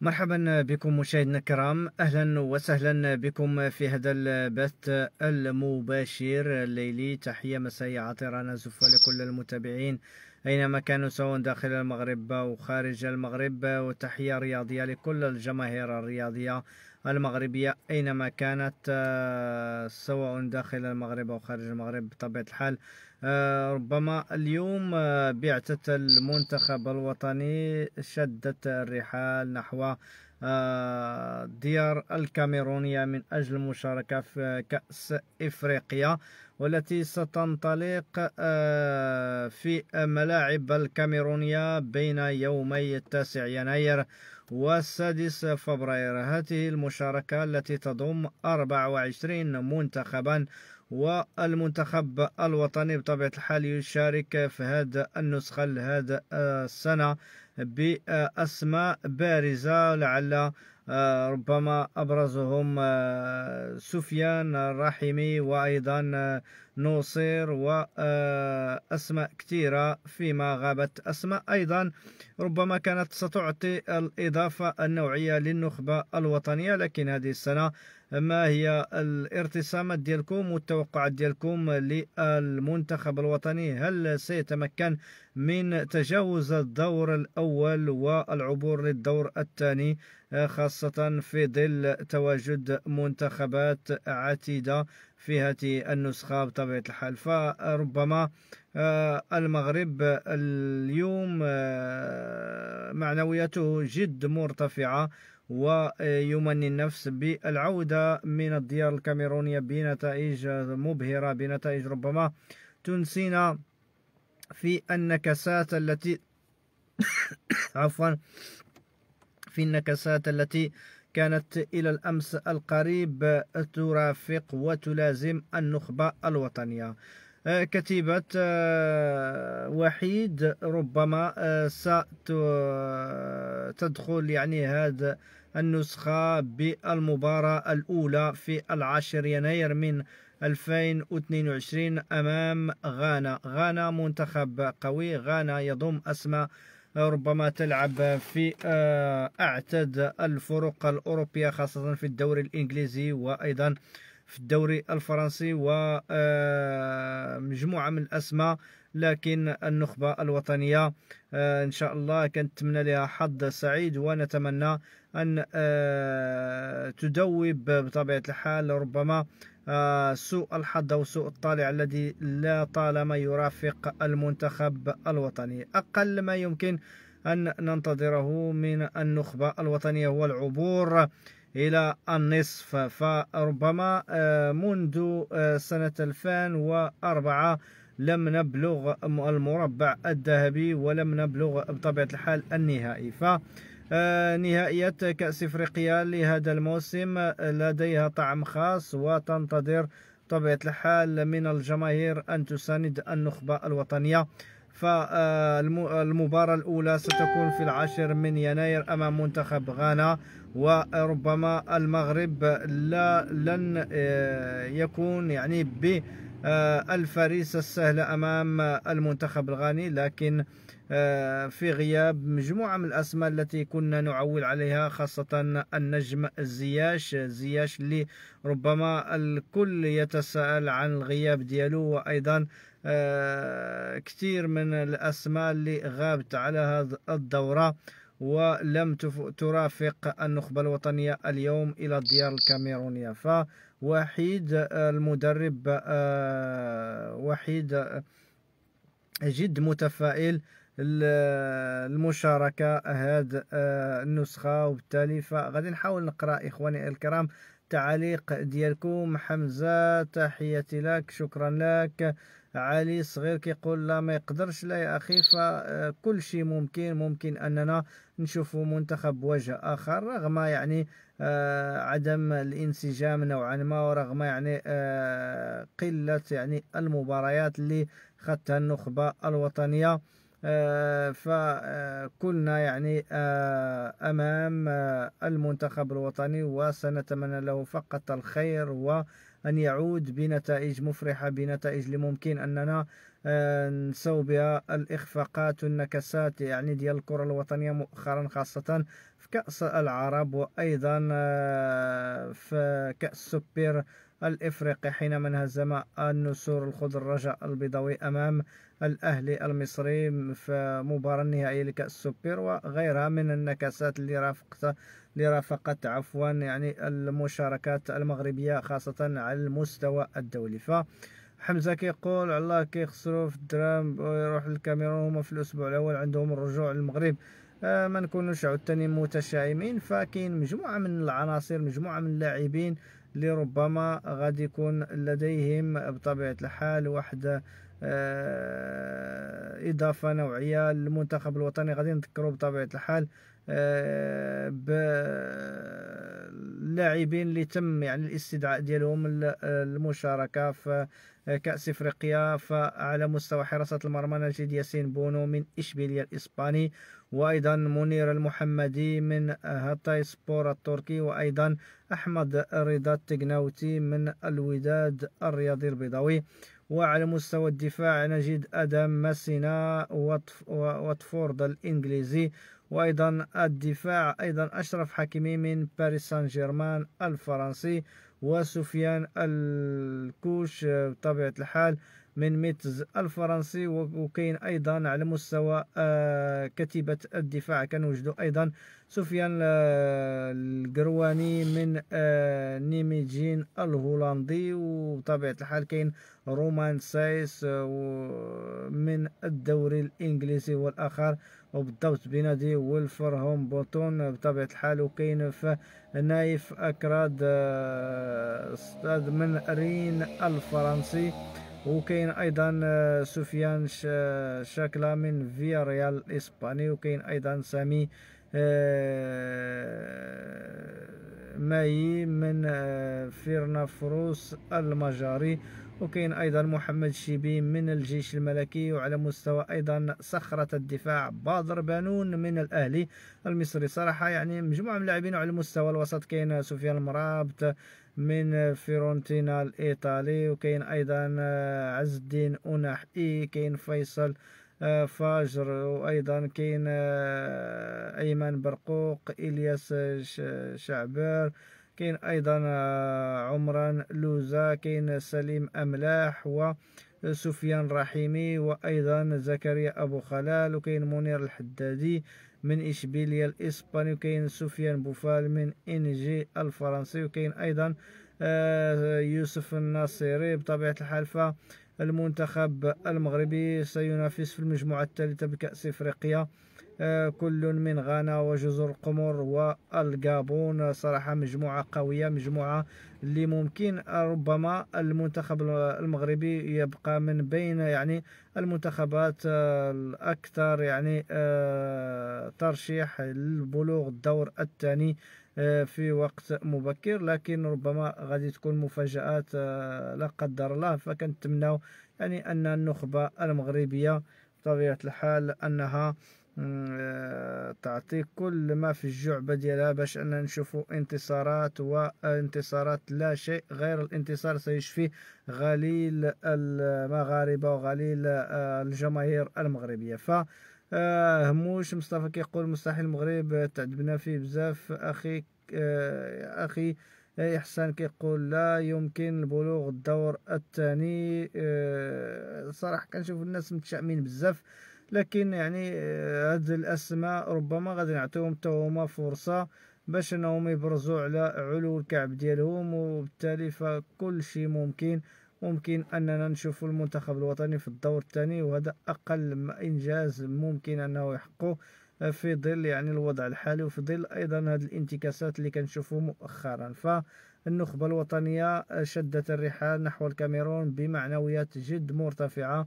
مرحبا بكم مشاهدينا الكرام اهلا وسهلا بكم في هذا البث المباشر الليلي تحيه مسائيه عطره نزفه لكل المتابعين اينما كانوا سواء داخل المغرب او خارج المغرب وتحيه رياضيه لكل الجماهير الرياضيه المغربية أينما كانت آه، سواء داخل المغرب أو خارج المغرب بطبيعة الحال آه، ربما اليوم آه، بعثة المنتخب الوطني شدت الرحال نحو ديار الكاميرونية من أجل المشاركة في كأس إفريقيا والتي ستنطلق في ملاعب الكاميرونية بين يومي التاسع يناير والسادس فبراير هذه المشاركة التي تضم 24 منتخبا والمنتخب الوطني بطبيعة الحال يشارك في هذا النسخة لهذا السنة بأسماء بارزة لعل آه، ربما أبرزهم آه، سفيان الرحيمي وأيضا آه، نوصير وأسماء كثيرة فيما غابت أسماء أيضا ربما كانت ستعطي الإضافة النوعية للنخبة الوطنية لكن هذه السنة ما هي الارتسامات ديالكم والتوقعات ديالكم للمنتخب الوطني هل سيتمكن من تجاوز الدور الأول والعبور للدور الثاني آه، خاصة في ظل تواجد منتخبات عتيدة في هذه النسخة بطبيعة الحال فربما آه، المغرب اليوم آه، معنوياته جد مرتفعة ويمني النفس بالعودة من الديار الكاميرونية بنتائج مبهرة بنتائج ربما تنسينا في النكسات التي عفوا في النكسات التي كانت إلى الأمس القريب ترافق وتلازم النخبة الوطنية كتيبة آه، وحيد ربما آه، ستدخل يعني هذا النسخة بالمباراة الأولى في العاشر يناير من 2022 أمام غانا غانا منتخب قوي غانا يضم أسماء ربما تلعب في آه، أعتد الفرق الأوروبية خاصة في الدوري الإنجليزي وأيضا في الدوري الفرنسي ومجموعة آه، من الأسماء لكن النخبة الوطنية آه، إن شاء الله كنتمنى لها حظ سعيد ونتمنى أن آه، تدوب بطبيعة الحال ربما آه، سوء الحظ أو سوء الطالع الذي لا طالما يرافق المنتخب الوطني أقل ما يمكن أن ننتظره من النخبة الوطنية هو العبور إلى النصف فربما منذ سنة 2004 لم نبلغ المربع الذهبي ولم نبلغ بطبيعة الحال النهائي ف آه، نهائية كأس إفريقيا لهذا الموسم آه، لديها طعم خاص وتنتظر طبيعة الحال من الجماهير أن تساند النخبة الوطنية فالمباراة آه، الأولى ستكون في العاشر من يناير أمام منتخب غانا وربما المغرب لا لن يكون يعني ب آه، الفريسة السهلة أمام المنتخب الغاني لكن آه، في غياب مجموعة من الأسماء التي كنا نعول عليها خاصة النجم زياش زياش اللي ربما الكل يتساءل عن الغياب ديالو وأيضا آه، كثير من الأسماء اللي غابت على هذه الدورة ولم ترافق النخبة الوطنية اليوم إلى الديار الكاميرونية فوحيد المدرب آه، وحيد آه، جد متفائل المشاركة هذه آه، النسخة وبالتالي فغادي نحاول نقرأ إخواني الكرام التعليق ديالكم حمزه تحياتي لك شكرا لك علي صغير كيقول لا ما يقدرش لا يا اخي فكل آه، شيء ممكن ممكن اننا نشوف منتخب وجه اخر رغم يعني آه عدم الانسجام نوعا ما ورغم يعني آه قله يعني المباريات اللي خدتها النخبه الوطنيه آه، فكنا يعني آه، أمام آه، المنتخب الوطني وسنتمنى له فقط الخير وأن يعود بنتائج مفرحة بنتائج اللي ممكن أننا نساو بها الإخفاقات والنكسات يعني ديال الكرة الوطنية مؤخرا خاصة في كأس العرب وأيضا في كأس سوبر الإفريقي حينما انهزم النسور الخضر الرجاء البيضاوي أمام الأهلي المصري في مباراة النهائية لكأس السوبر وغيرها من النكسات اللي رافقت اللي رافقت عفوا يعني المشاركات المغربية خاصة على المستوى الدولي ف حمزه كيقول الله كيخسروا في الدرام ويروح للكاميرون هما في الاسبوع الاول عندهم الرجوع للمغرب آه ما نكونوش عاوتاني متشائمين فكاين مجموعه من العناصر مجموعه من اللاعبين اللي ربما غادي يكون لديهم بطبيعه الحال واحد آه، اضافه نوعيه للمنتخب الوطني غادي نذكرو بطبيعه الحال آه، باللاعبين اللي تم يعني الاستدعاء ديالهم للمشاركه في آه، كاس افريقيا فعلى مستوى حراسه المرمى نجد ياسين بونو من اشبيليه الاسباني وايضا منير المحمدي من هاتاي سبور التركي وايضا احمد رضا التقناوتي من الوداد الرياضي البيضاوي وعلى مستوى الدفاع نجد أدم ماسينا واتفورد الإنجليزي وأيضا الدفاع أيضا أشرف حكيمي من باريس سان جيرمان الفرنسي وسفيان الكوش بطبيعة الحال من ميتز الفرنسي وكاين ايضا على مستوى آه، كتيبه الدفاع كنوجدوا ايضا سفيان آه، القرواني من آه، نيميجين الهولندي وبطبيعه الحال كاين رومان سايس من الدوري الانجليزي والاخر وبالضبط بينادي هوم بوتون بطبيعة الحال وكاين في نايف أكراد آه، استاذ من رين الفرنسي وكاين ايضا آه، سفيان آه، شاكلا من فيا ريال الاسباني وكاين ايضا سامي ماي من فيرنافروس المجاري وكاين ايضا محمد الشيبي من الجيش الملكي وعلى مستوى ايضا صخره الدفاع بدر بنون من الاهلي المصري صراحه يعني مجموعه من اللاعبين على مستوى الوسط كاين سفيان المرابط من فيرونتينا الايطالي وكاين ايضا آه، عز الدين اوناح اي كاين فيصل آه، فاجر وايضا كاين آه، ايمن برقوق الياس شعبر كاين ايضا آه، عمران لوزا كاين سليم املاح و سفيان رحيمي وايضا زكريا ابو خلال وكاين منير الحدادي من اشبيليه الاسباني وكاين سفيان بوفال من ان جي الفرنسي وكاين ايضا آه، يوسف الناصري بطبيعه الحال فالمنتخب المغربي سينافس في المجموعه الثالثه بكاس افريقيا آه، كل من غانا وجزر القمر والجابون صراحة مجموعة قوية مجموعة اللي ممكن ربما المنتخب المغربي يبقى من بين يعني المنتخبات آه، الأكثر يعني آه، ترشيح للبلوغ الدور الثاني في وقت مبكر لكن ربما غادي تكون مفاجآت لا قدر الله فكنتمناو يعني أن النخبة المغربية بطبيعة الحال أنها آه، تعطي كل ما في الجعبة ديالها باش ان نشوفوا انتصارات وانتصارات لا شيء غير الانتصار سيشفي غليل المغاربة وغليل آه، الجماهير المغربية ف آه، هموش مصطفى كيقول مستحيل المغرب تعذبنا فيه بزاف أخي أخي إحسان كيقول لا يمكن بلوغ الدور الثاني صراحة كنشوف الناس متشائمين بزاف لكن يعني هاد آه، الاسماء ربما غادي نعطيهم حتى هما فرصه باش انهم يبرزوا على علو الكعب ديالهم وبالتالي فكل شيء ممكن ممكن اننا نشوف المنتخب الوطني في الدور الثاني وهذا اقل انجاز ممكن انه يحقه آه، في ظل يعني الوضع الحالي وفي ظل ايضا هذه الانتكاسات اللي كنشوفو مؤخرا فالنخبه الوطنيه آه، شدت الرحال نحو الكاميرون بمعنويات جد مرتفعه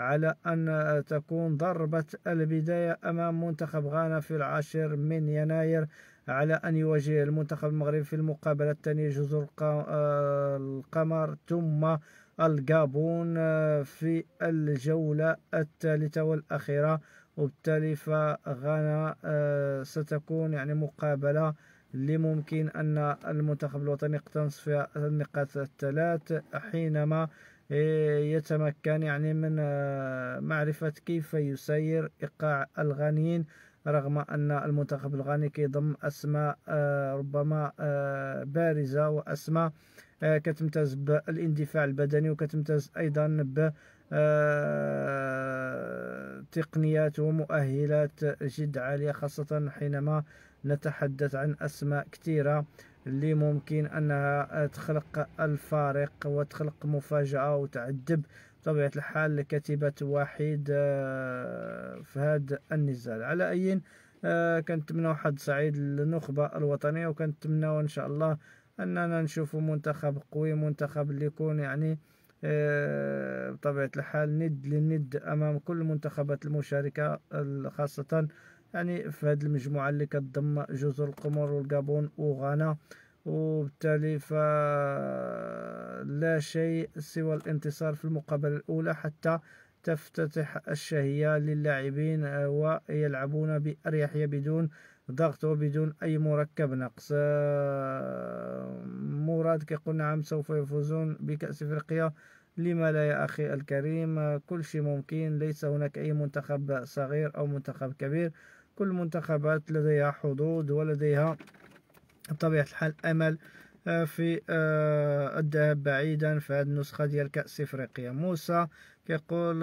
على أن تكون ضربة البداية أمام منتخب غانا في العاشر من يناير على أن يواجه المنتخب المغربي في المقابلة الثانية جزر آه، القمر ثم الجابون آه، في الجولة الثالثة والأخيرة وبالتالي فغانا آه، ستكون يعني مقابلة اللي ممكن أن المنتخب الوطني يقتنص فيها النقاط الثلاث حينما إيه، يتمكن يعني من آه، معرفة كيف يسير إيقاع الغانيين رغم أن المنتخب الغاني كيضم أسماء آه، ربما آه، بارزة وأسماء كتمتاز بالاندفاع البدني وكتمتاز أيضا ب تقنيات ومؤهلات جد عالية خاصة حينما نتحدث عن أسماء كثيرة اللي ممكن أنها تخلق الفارق وتخلق مفاجأة وتعذب بطبيعة الحال لكتيبة واحد آه، في هذا النزال على أي آه، كنتمنى حد سعيد للنخبة الوطنية وكنتمنى إن شاء الله أننا نشوف منتخب قوي منتخب اللي يكون يعني آه، بطبيعة الحال ند للند أمام كل المنتخبات المشاركة خاصة يعني في هذه المجموعة اللي كتضم جزر القمر والغابون وغانا وبالتالي فلا شيء سوى الانتصار في المقابلة الأولى حتى تفتتح الشهية للاعبين آه، ويلعبون بأريحية بدون ضغط وبدون أي مركب نقص آه، مراد كيقول نعم سوف يفوزون بكأس إفريقيا لما لا يا أخي الكريم كل شيء ممكن ليس هناك أي منتخب صغير أو منتخب كبير كل المنتخبات لديها حظوظ ولديها بطبيعة الحال أمل آه، في آه، الذهاب بعيدا في هذه النسخة ديال كأس إفريقيا موسى كيقول هضر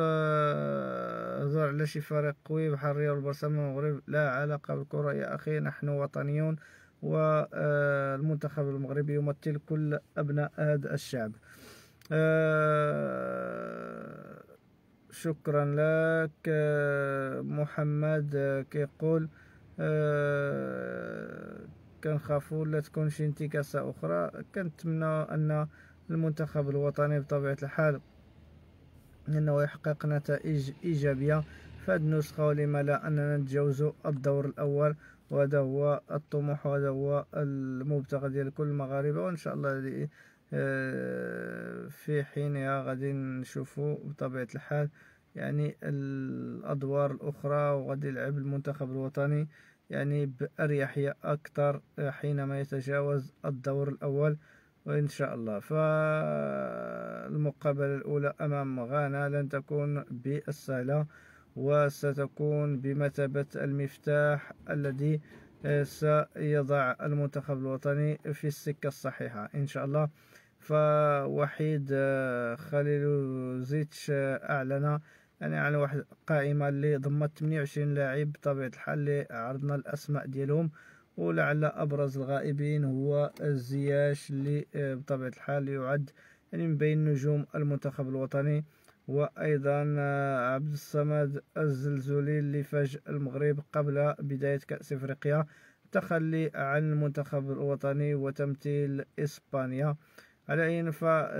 آه، على شي فريق قوي بحال ريال من المغرب لا علاقة بالكرة يا أخي نحن وطنيون والمنتخب آه، المغربي يمثل كل أبناء هذا الشعب آه، شكرا لك آه، محمد كيقول كنخافوا لا تكون شي انتكاسة أخرى كنتمنى أن المنتخب الوطني بطبيعة الحال أنه يحقق نتائج إيجابية في هذه النسخة ولما لا أننا نتجاوز الدور الأول وهذا هو الطموح وهذا هو المبتغى ديال كل المغاربه وان شاء الله آه، في حينها غادي نشوفوا بطبيعه الحال يعني الادوار الاخرى وغادي يلعب المنتخب الوطني يعني باريحيه اكثر حينما يتجاوز الدور الاول وان شاء الله فالمقابله الاولى امام غانا لن تكون بالسهله وستكون بمثابة المفتاح الذي سيضع المنتخب الوطني في السكة الصحيحة إن شاء الله فوحيد آه، خليل زيتش آه، أعلن يعني عن واحد قائمة اللي ضمت 28 لاعب بطبيعة الحال اللي عرضنا الأسماء ديالهم ولعل أبرز الغائبين هو الزياش اللي آه، بطبيعة الحال يعد يعني من بين نجوم المنتخب الوطني وأيضا آه، عبد الصمد الزلزولي اللي فاجئ المغرب قبل بداية كأس إفريقيا تخلي عن المنتخب الوطني وتمثيل إسبانيا على أي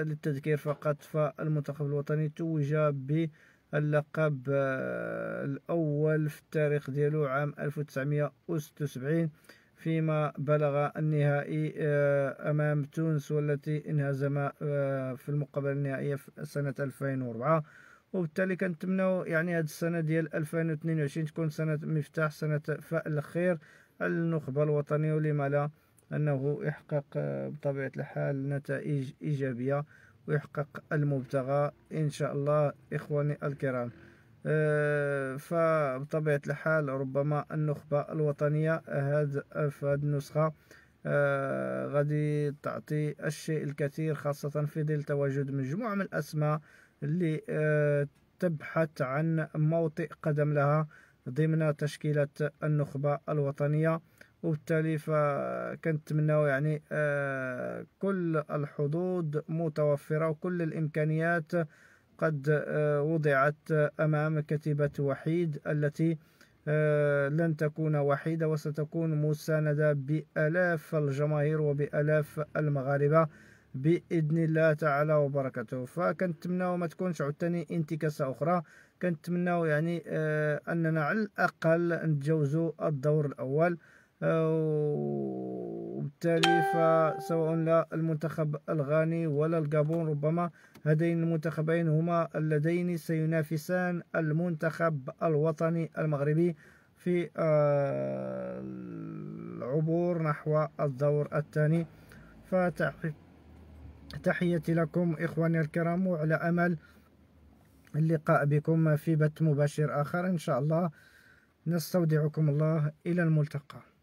للتذكير فقط فالمنتخب الوطني توج باللقب آه، الأول في التاريخ ديالو عام 1976 فيما بلغ النهائي آه، أمام تونس والتي انهزم آه، في المقابلة النهائية في سنة 2004 وبالتالي كنتمناو يعني هذه السنة ديال 2022 تكون سنة مفتاح سنة فأل الخير النخبة الوطنية ولما لا أنه يحقق آه، بطبيعة الحال نتائج إيجابية ويحقق المبتغى إن شاء الله إخواني الكرام آه، فبطبيعة الحال ربما النخبة الوطنية هذا في هذه النسخة آه، غادي تعطي الشيء الكثير خاصة في ظل تواجد مجموعة من الأسماء اللي آه، تبحث عن موطئ قدم لها ضمن تشكيلة النخبة الوطنية وبالتالي فكنتمناو يعني كل الحظوظ متوفرة وكل الإمكانيات قد آه، وضعت أمام كتيبة وحيد التي آه، لن تكون وحيدة وستكون مساندة بألاف الجماهير وبألاف المغاربة بإذن الله تعالى وبركاته فكنتمناو ما تكونش عاوتاني انتكاسة أخرى كنتمناو يعني آه، أننا على الأقل نتجاوزوا الدور الأول وبالتالي فسواء لا المنتخب الغاني ولا الجابون ربما هذين المنتخبين هما اللذين سينافسان المنتخب الوطني المغربي في آه، العبور نحو الدور الثاني فتحيتي لكم إخواني الكرام وعلى أمل اللقاء بكم في بث مباشر آخر إن شاء الله نستودعكم الله إلى الملتقى